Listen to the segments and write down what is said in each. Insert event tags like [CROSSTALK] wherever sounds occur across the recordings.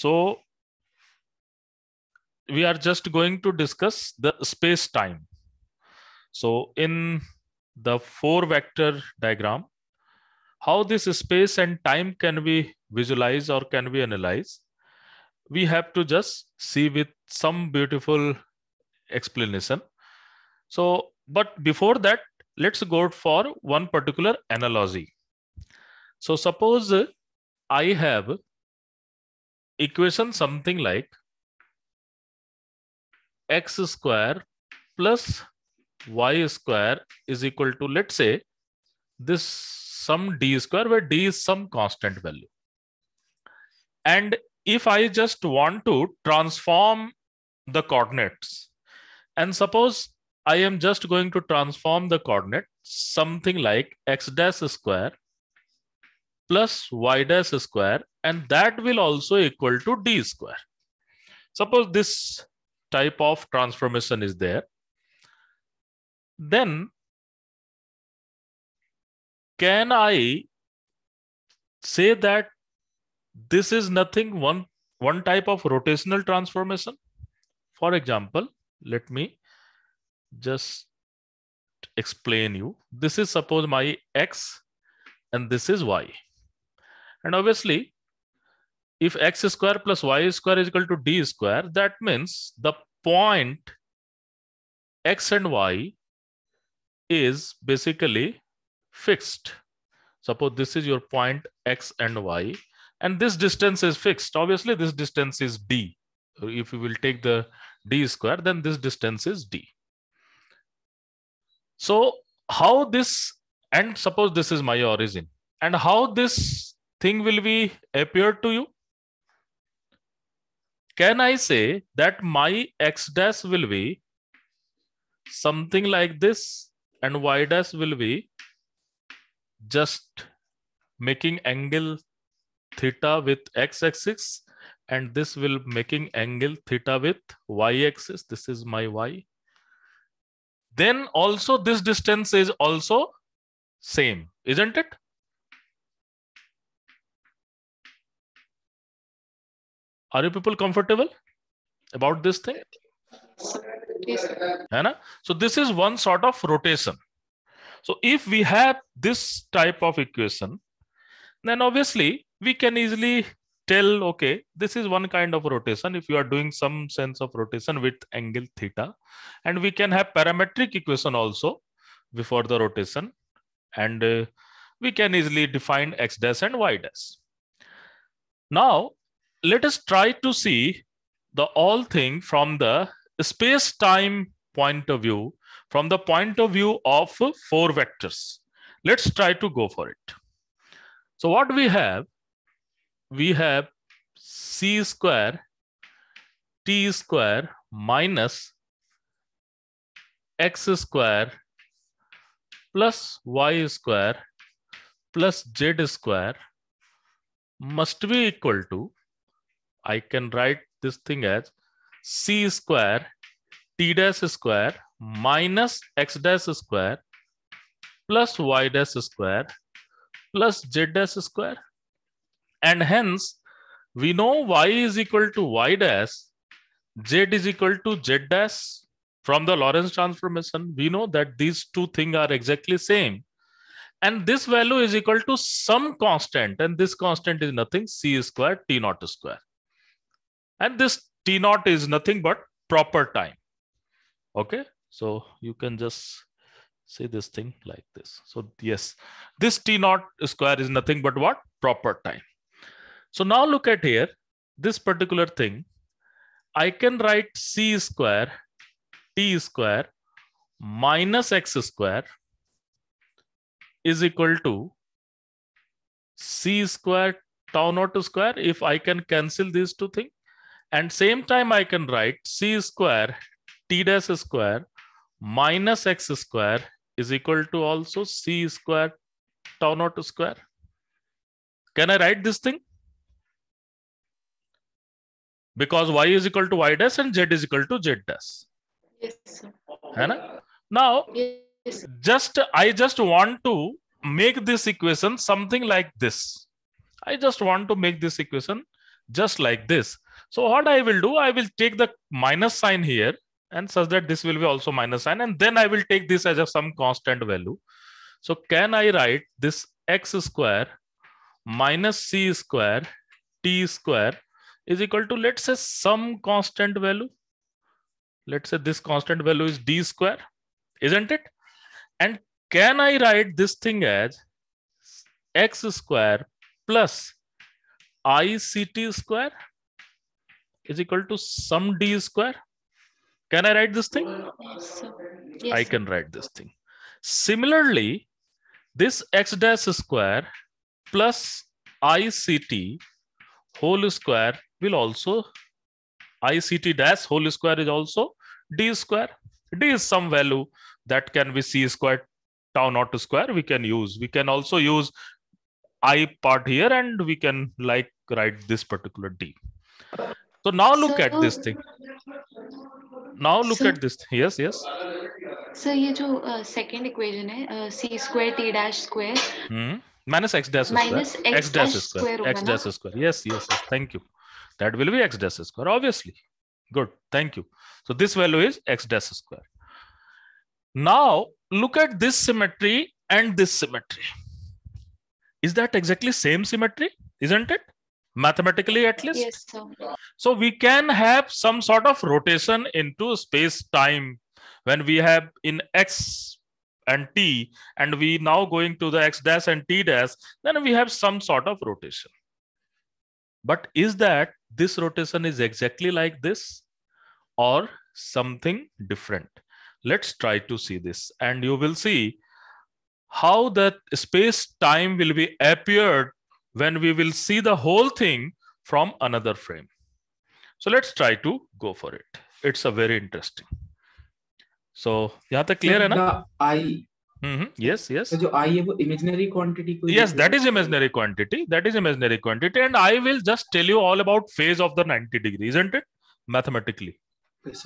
So we are just going to discuss the space time. So in the four vector diagram, how this space and time can we visualize or can we analyze? We have to just see with some beautiful explanation. So, but before that, let's go for one particular analogy. So suppose I have equation something like x square plus y square is equal to, let's say, this sum d square, where d is some constant value. And if I just want to transform the coordinates, and suppose I am just going to transform the coordinate something like x dash square plus y dash square and that will also equal to d square. Suppose this type of transformation is there, then can I say that this is nothing one, one type of rotational transformation? For example, let me just explain you. This is suppose my x and this is y. And obviously if x square plus y square is equal to d square, that means the point x and y is basically fixed. Suppose this is your point x and y, and this distance is fixed. Obviously, this distance is d. If we will take the d square, then this distance is d. So how this, and suppose this is my origin, and how this thing will be appear to you? can I say that my x dash will be something like this and y dash will be just making angle theta with x axis and this will making angle theta with y axis. This is my y. Then also this distance is also same, isn't it? are you people comfortable about this thing yes. so this is one sort of rotation so if we have this type of equation then obviously we can easily tell okay this is one kind of rotation if you are doing some sense of rotation with angle theta and we can have parametric equation also before the rotation and uh, we can easily define x dash and y dash now let us try to see the all thing from the space time point of view, from the point of view of four vectors. Let's try to go for it. So what we have, we have c square t square minus x square plus y square plus z square must be equal to I can write this thing as c square t dash square minus x dash square plus y dash square plus z dash square. And hence, we know y is equal to y dash, z is equal to z dash. From the Lorentz transformation, we know that these two things are exactly same. And this value is equal to some constant. And this constant is nothing, c square t naught square. And this T naught is nothing but proper time. Okay, so you can just say this thing like this. So yes, this T naught square is nothing but what? Proper time. So now look at here, this particular thing, I can write C square, T square minus X square is equal to C square tau naught square. If I can cancel these two things, and same time I can write C square T dash square minus X square is equal to also C square tau naught square. Can I write this thing? Because y is equal to y dash and z is equal to z dash. Yes. Sir. Now, yes, just I just want to make this equation something like this. I just want to make this equation just like this. So what I will do, I will take the minus sign here and such that this will be also minus sign. And then I will take this as a some constant value. So can I write this x square minus c square t square is equal to, let's say, some constant value. Let's say this constant value is d square, isn't it? And can I write this thing as x square plus ict square is equal to sum d square. Can I write this thing? Yes. I can write this thing. Similarly, this x dash square plus ict whole square will also ict dash whole square is also d square. d is some value that can be c square tau naught square we can use. We can also use i part here and we can like write this particular d. So now look at this thing. Now look at this. Yes, yes. So you uh, do second equation, uh, c square t dash square. Hmm. Minus x dash square. Minus x dash square. x dash square. yes, yes. Thank you. That will be x dash square, obviously. Good. Thank you. So this value is x dash square. Now look at this symmetry and this symmetry. Is that exactly same symmetry? Isn't it? mathematically at least yes, sir. so we can have some sort of rotation into space time when we have in x and t and we now going to the x dash and t dash then we have some sort of rotation but is that this rotation is exactly like this or something different let's try to see this and you will see how that space time will be appeared when we will see the whole thing from another frame. So let's try to go for it. It's a very interesting. So यहाँ the clear enough. I mm-hmm. yes yes so i है वो imaginary quantity yes that is imaginary quantity that is imaginary quantity and i will just tell you all about phase of the 90 degree isn't it mathematically yes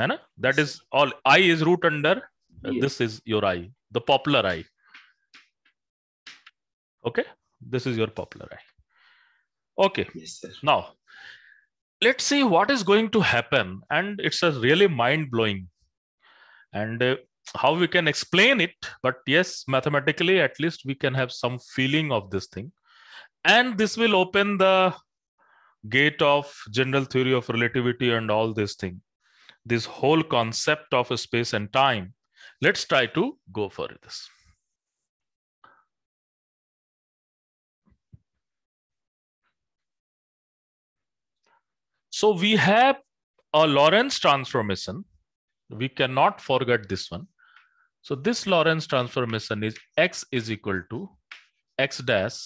है that is all i is root under uh, yes. this is your i the popular i okay this is your popular eye. Okay. Yes, sir. Now, let's see what is going to happen. And it's a really mind blowing. And uh, how we can explain it. But yes, mathematically, at least we can have some feeling of this thing. And this will open the gate of general theory of relativity and all this thing. This whole concept of space and time. Let's try to go for this. So we have a Lorentz transformation. We cannot forget this one. So this Lorentz transformation is x is equal to x dash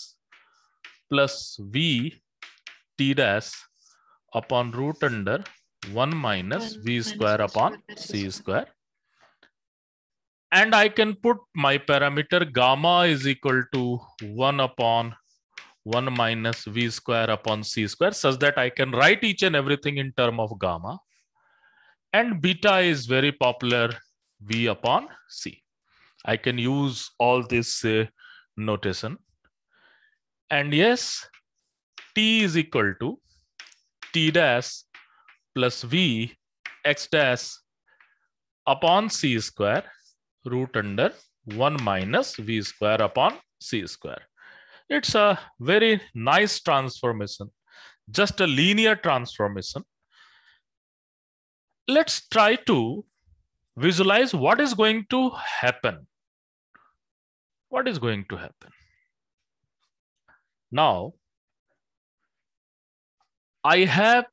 plus v t dash upon root under 1 minus v square upon c square. And I can put my parameter gamma is equal to 1 upon 1 minus v square upon c square such that I can write each and everything in term of gamma. And beta is very popular, v upon c. I can use all this uh, notation. And yes, t is equal to t dash plus v x dash upon c square root under 1 minus v square upon c square. It's a very nice transformation, just a linear transformation. Let's try to visualize what is going to happen. What is going to happen? Now, I have,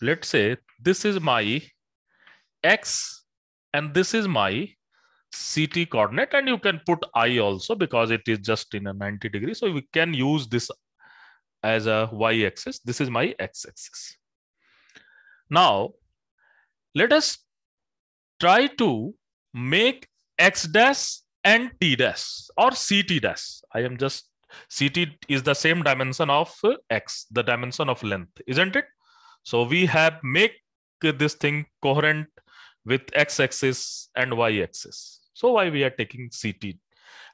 let's say, this is my x and this is my CT coordinate and you can put I also because it is just in a 90 degree. So we can use this as a Y axis. This is my X axis. Now, let us try to make X dash and T dash or CT dash. I am just, CT is the same dimension of X, the dimension of length, isn't it? So we have make this thing coherent with x-axis and y-axis. So why we are taking CT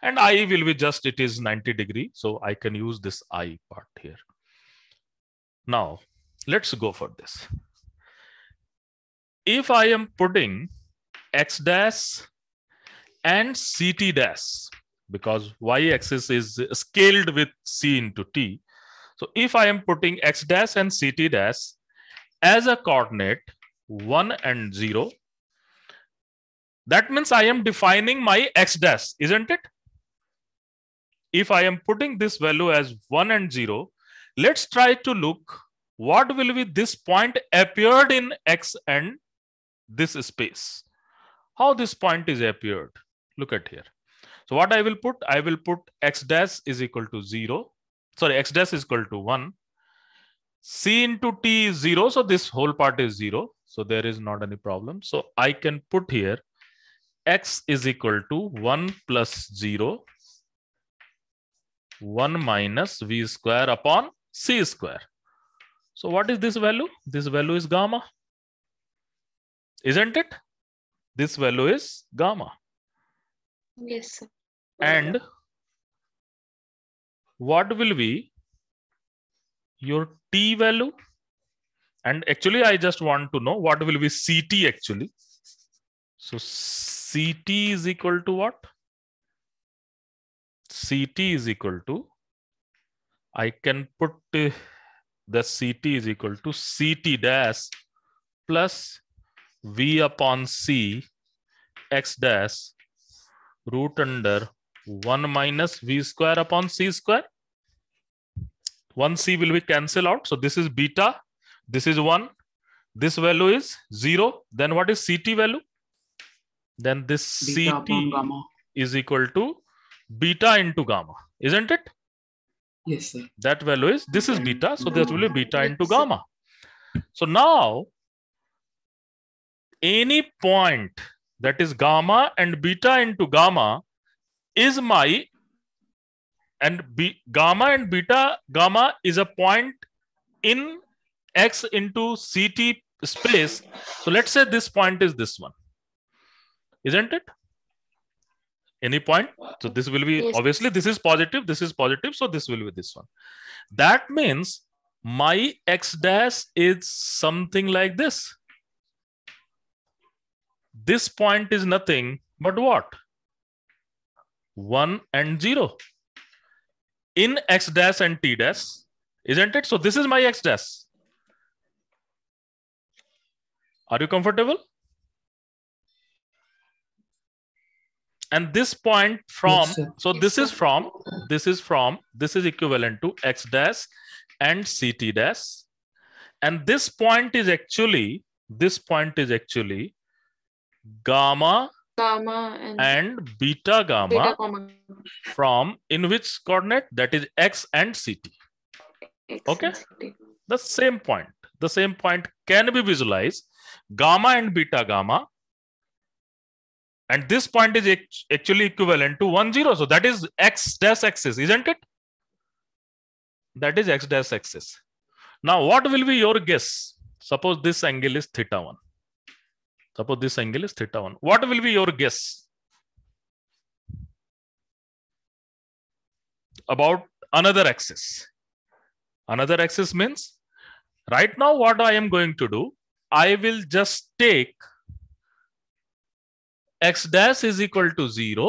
and I will be just, it is 90 degree. So I can use this I part here. Now let's go for this. If I am putting x dash and ct dash, because y axis is scaled with c into t. So if I am putting x dash and ct dash as a coordinate 1 and 0, that means I am defining my x dash, isn't it? If I am putting this value as 1 and 0, let's try to look what will be this point appeared in x and this space. How this point is appeared. Look at here. So what I will put, I will put x dash is equal to 0. Sorry, x dash is equal to 1. C into t is 0. So this whole part is 0. So there is not any problem. So I can put here x is equal to 1 plus 0, 1 minus v square upon c square. So what is this value? This value is gamma. Isn't it? This value is gamma. Yes. And what will be your t value? And actually, I just want to know what will be ct actually. So CT is equal to what? CT is equal to, I can put uh, the CT is equal to CT dash plus V upon C x dash root under 1 minus V square upon C square. 1 C will be cancelled out. So this is beta. This is 1. This value is 0. Then what is CT value? then this ct is equal to beta into gamma isn't it yes sir that value is this is beta so this will be beta into gamma so now any point that is gamma and beta into gamma is my and b gamma and beta gamma is a point in x into ct space so let's say this point is this one isn't it? Any point? So this will be yes. obviously this is positive, this is positive, so this will be this one. That means my x dash is something like this. This point is nothing but what? 1 and 0 in x dash and t dash, isn't it? So this is my x dash. Are you comfortable? and this point from yes, so this is from this is from this is equivalent to x dash and ct dash and this point is actually this point is actually gamma gamma and, and beta, gamma beta from in which coordinate that is x and ct x okay and CT. the same point the same point can be visualized gamma and beta gamma and this point is actually equivalent to 1, 0. So that is x dash axis, isn't it? That is x dash axis. Now, what will be your guess? Suppose this angle is theta 1. Suppose this angle is theta 1. What will be your guess? About another axis. Another axis means right now what I am going to do, I will just take x dash is equal to 0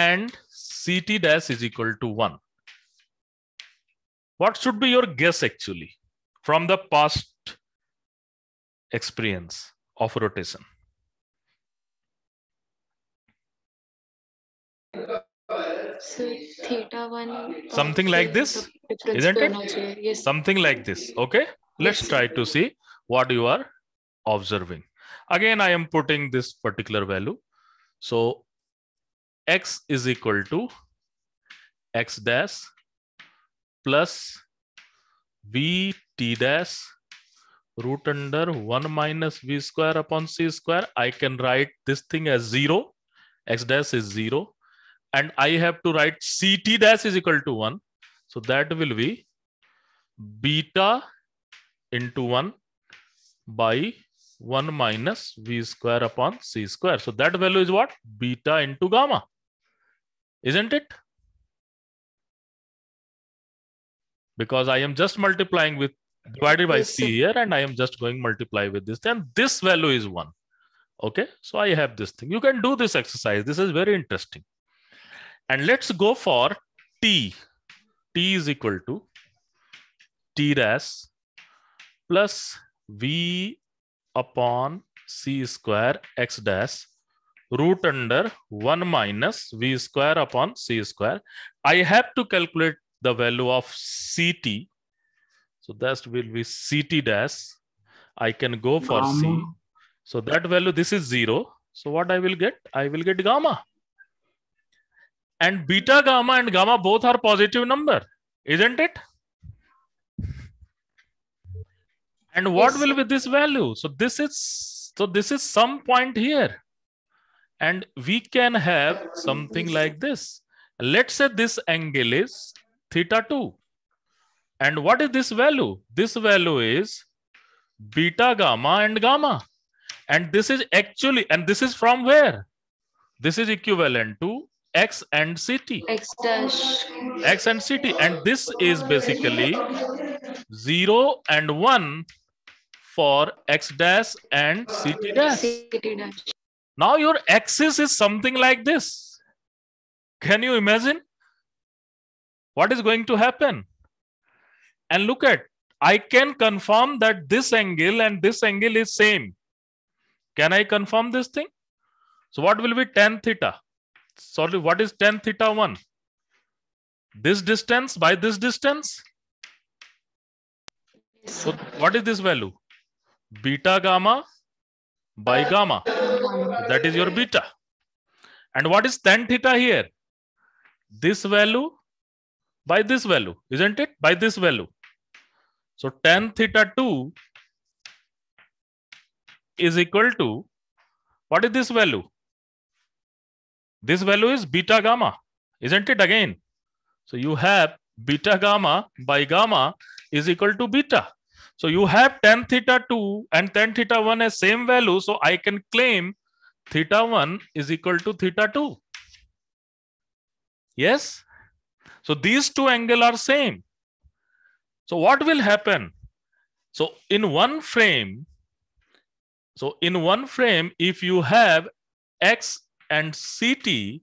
and ct dash is equal to 1. What should be your guess actually from the past experience of rotation? So theta 1. Something like this, isn't it? Yes. Something like this. Okay. Let's try to see what you are observing. Again, I am putting this particular value. So x is equal to x dash plus v t dash root under 1 minus v square upon c square. I can write this thing as 0. x dash is 0. And I have to write ct dash is equal to 1. So that will be beta into 1 by 1 minus v square upon c square. So that value is what? Beta into gamma. Isn't it? Because I am just multiplying with divided by c here and I am just going multiply with this. Then this value is 1. Okay. So I have this thing. You can do this exercise. This is very interesting. And let's go for t. t is equal to t dash plus v upon c square x dash root under 1 minus v square upon c square. I have to calculate the value of ct. So that will be ct dash. I can go for gamma. c. So that value, this is 0. So what I will get? I will get gamma. And beta gamma and gamma both are positive number, isn't it? And what yes. will be this value? So this is so this is some point here. And we can have something like this. Let's say this angle is theta 2. And what is this value? This value is beta, gamma, and gamma. And this is actually, and this is from where? This is equivalent to x and ct. X dash. X and ct. And this is basically 0 and 1 for x dash and ct dash. CT dash. Now your axis is something like this. Can you imagine? What is going to happen? And look at, I can confirm that this angle and this angle is same. Can I confirm this thing? So what will be tan theta? Sorry, what is tan theta 1? This distance by this distance? So what is this value? beta gamma by uh, gamma. That is your beta. And what is tan theta here? This value by this value, isn't it? By this value. So tan theta 2 is equal to, what is this value? This value is beta gamma, isn't it again? So you have beta gamma by gamma is equal to beta. So you have tan theta 2 and tan theta 1 as same value. So I can claim theta 1 is equal to theta 2. Yes. So these two angle are same. So what will happen? So in one frame, so in one frame, if you have X and CT,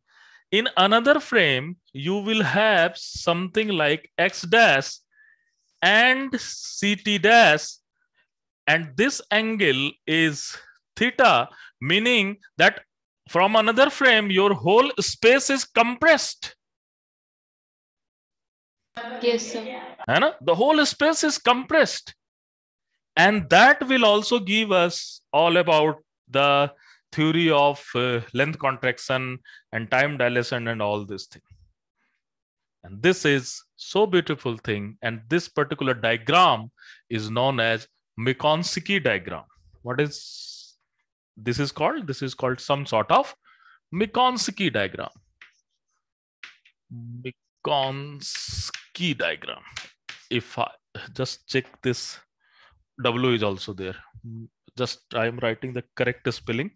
in another frame, you will have something like X dash and CT dash. And this angle is theta, meaning that from another frame, your whole space is compressed. Yes, sir. And the whole space is compressed. And that will also give us all about the theory of uh, length contraction and time dilation and all this thing. And this is so beautiful thing. And this particular diagram is known as Mikonsky diagram. What is this is called? This is called some sort of Mikonsky diagram. Mikonsky diagram. If I just check this, W is also there. Just I am writing the correct spelling.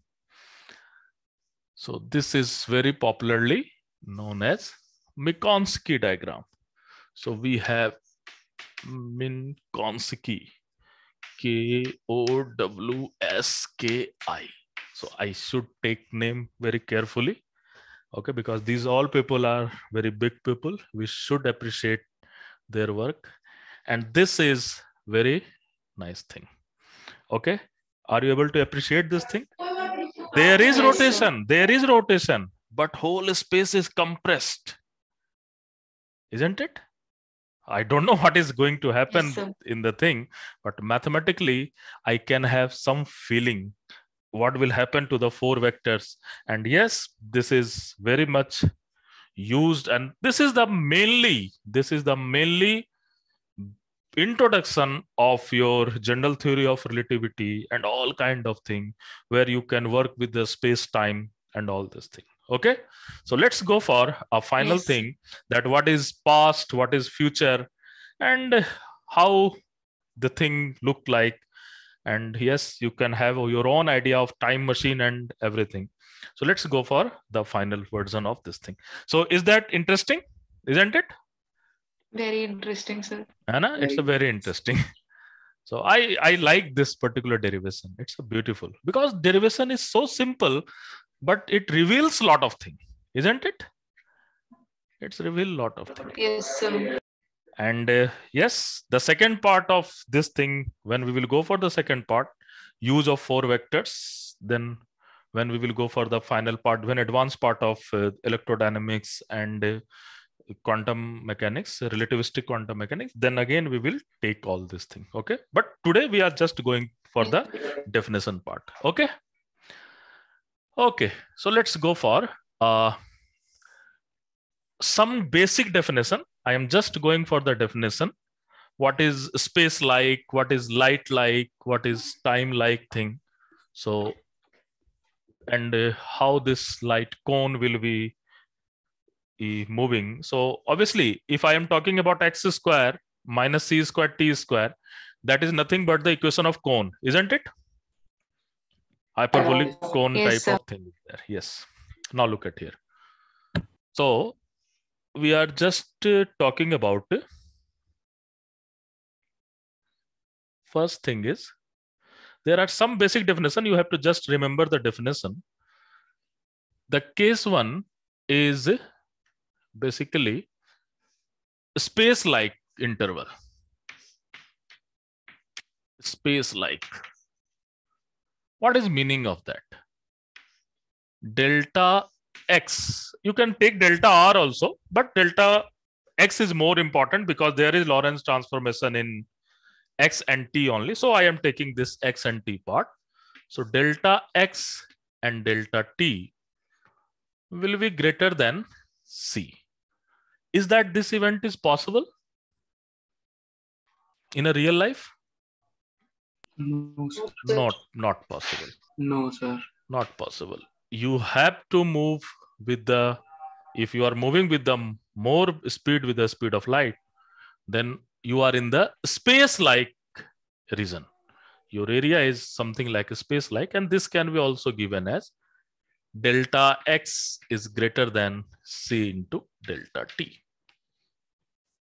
So this is very popularly known as Mikonski diagram. So we have Minkowski, K O W S K I. So I should take name very carefully, okay? Because these all people are very big people. We should appreciate their work, and this is very nice thing, okay? Are you able to appreciate this thing? There is rotation. There is rotation, but whole space is compressed isn't it? I don't know [LAUGHS] what is going to happen yes, in the thing, but mathematically, I can have some feeling what will happen to the four vectors. And yes, this is very much used. And this is the mainly, this is the mainly introduction of your general theory of relativity and all kind of thing where you can work with the space time and all this thing okay so let's go for a final yes. thing that what is past what is future and how the thing looked like and yes you can have your own idea of time machine and everything so let's go for the final version of this thing so is that interesting isn't it very interesting sir anna very it's a very interesting [LAUGHS] so i i like this particular derivation it's a beautiful because derivation is so simple but it reveals lot of things, isn't it? It's reveal lot of things. Yes. Sir. And uh, yes, the second part of this thing, when we will go for the second part, use of four vectors, then when we will go for the final part, when advanced part of uh, electrodynamics and uh, quantum mechanics, relativistic quantum mechanics, then again we will take all this thing. Okay. But today we are just going for the definition part. Okay. Okay, so let's go for uh, some basic definition. I am just going for the definition. What is space like? What is light like? What is time like thing? So, and uh, how this light cone will be moving. So obviously, if I am talking about x square minus c square t square, that is nothing but the equation of cone, isn't it? Hyperbolic cone yes, type sir. of thing there. Yes. Now look at here. So we are just uh, talking about uh, first thing is there are some basic definition. You have to just remember the definition. The case one is basically space-like interval. Space-like what is meaning of that? Delta x. You can take delta r also, but delta x is more important because there is Lorentz transformation in x and t only. So I am taking this x and t part. So delta x and delta t will be greater than c. Is that this event is possible in a real life? No, sir. Not, not possible. No, sir. Not possible. You have to move with the, if you are moving with the more speed with the speed of light, then you are in the space like region. Your area is something like a space like, and this can be also given as delta x is greater than c into delta t.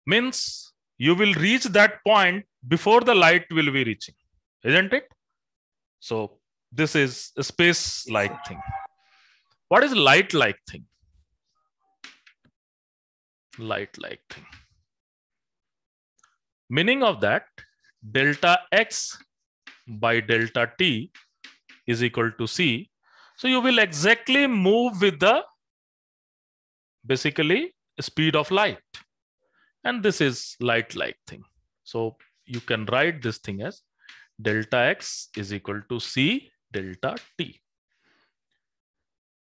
Means you will reach that point before the light will be reaching isn't it? So this is a space like thing. What is light like thing? Light like thing. Meaning of that delta x by delta t is equal to c. So you will exactly move with the basically speed of light. And this is light like thing. So you can write this thing as delta x is equal to C delta t.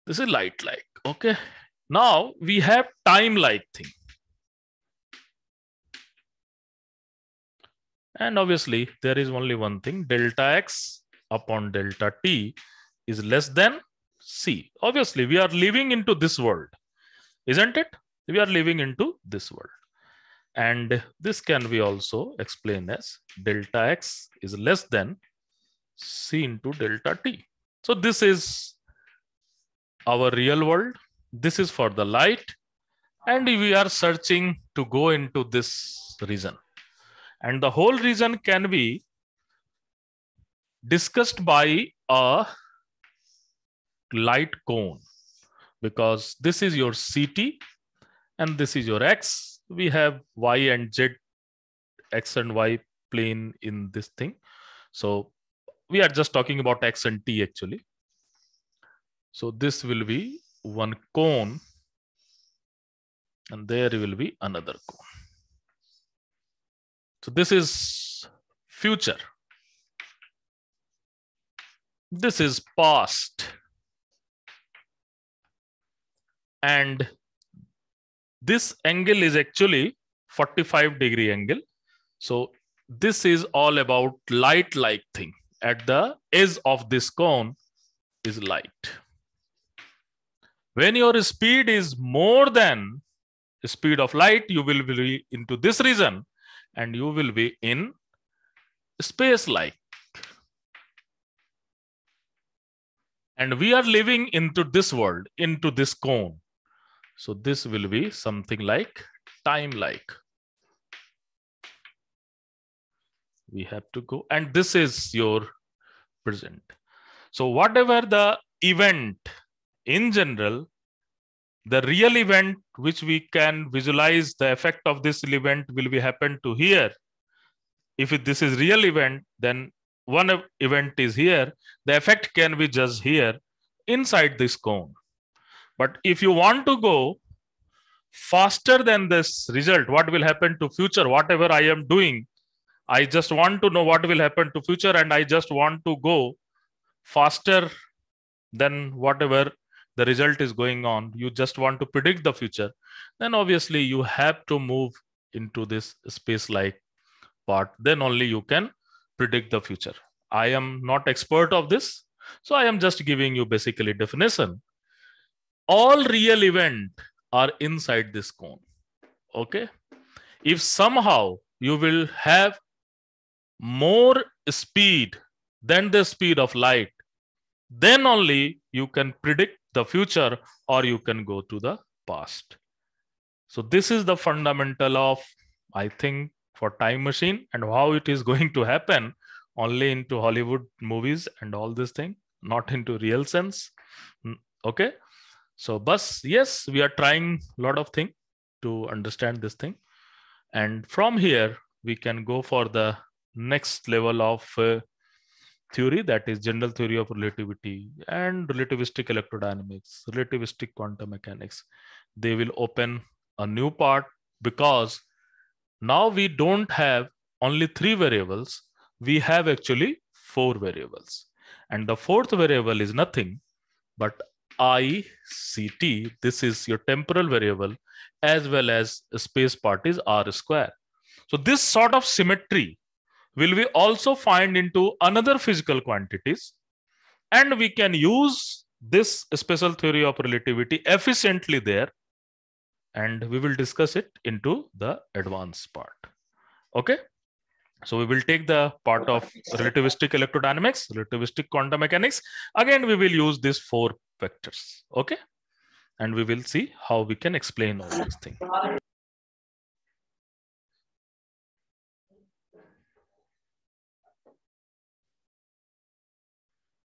This is light like, okay? Now we have time like thing. And obviously there is only one thing, delta x upon delta t is less than C. Obviously we are living into this world, isn't it? We are living into this world. And this can be also explained as delta x is less than c into delta t. So this is our real world. This is for the light. And we are searching to go into this region. And the whole region can be discussed by a light cone because this is your CT and this is your X we have y and z x and y plane in this thing so we are just talking about x and t actually so this will be one cone and there will be another cone so this is future this is past and this angle is actually 45 degree angle. So this is all about light like thing. At the edge of this cone is light. When your speed is more than speed of light, you will be into this region and you will be in space like. And we are living into this world, into this cone. So this will be something like time like. We have to go and this is your present. So whatever the event in general, the real event which we can visualize the effect of this event will be happen to here. If this is real event, then one event is here. The effect can be just here inside this cone. But if you want to go faster than this result, what will happen to future, whatever I am doing, I just want to know what will happen to future and I just want to go faster than whatever the result is going on. You just want to predict the future. Then obviously you have to move into this space like part. Then only you can predict the future. I am not expert of this. So I am just giving you basically definition all real event are inside this cone. Okay. If somehow you will have more speed than the speed of light, then only you can predict the future or you can go to the past. So this is the fundamental of, I think, for time machine and how it is [LAUGHS] going to happen only into Hollywood movies and all this thing, not into real sense. Okay. So bus, yes, we are trying a lot of thing to understand this thing. And from here, we can go for the next level of uh, theory that is general theory of relativity and relativistic electrodynamics, relativistic quantum mechanics. They will open a new part because now we don't have only three variables. We have actually four variables. And the fourth variable is nothing but ICT, this is your temporal variable, as well as space part is R square. So this sort of symmetry will we also find into another physical quantities. And we can use this special theory of relativity efficiently there. And we will discuss it into the advanced part. Okay. So we will take the part of relativistic electrodynamics, relativistic quantum mechanics. Again, we will use these four vectors. Okay. And we will see how we can explain all these things.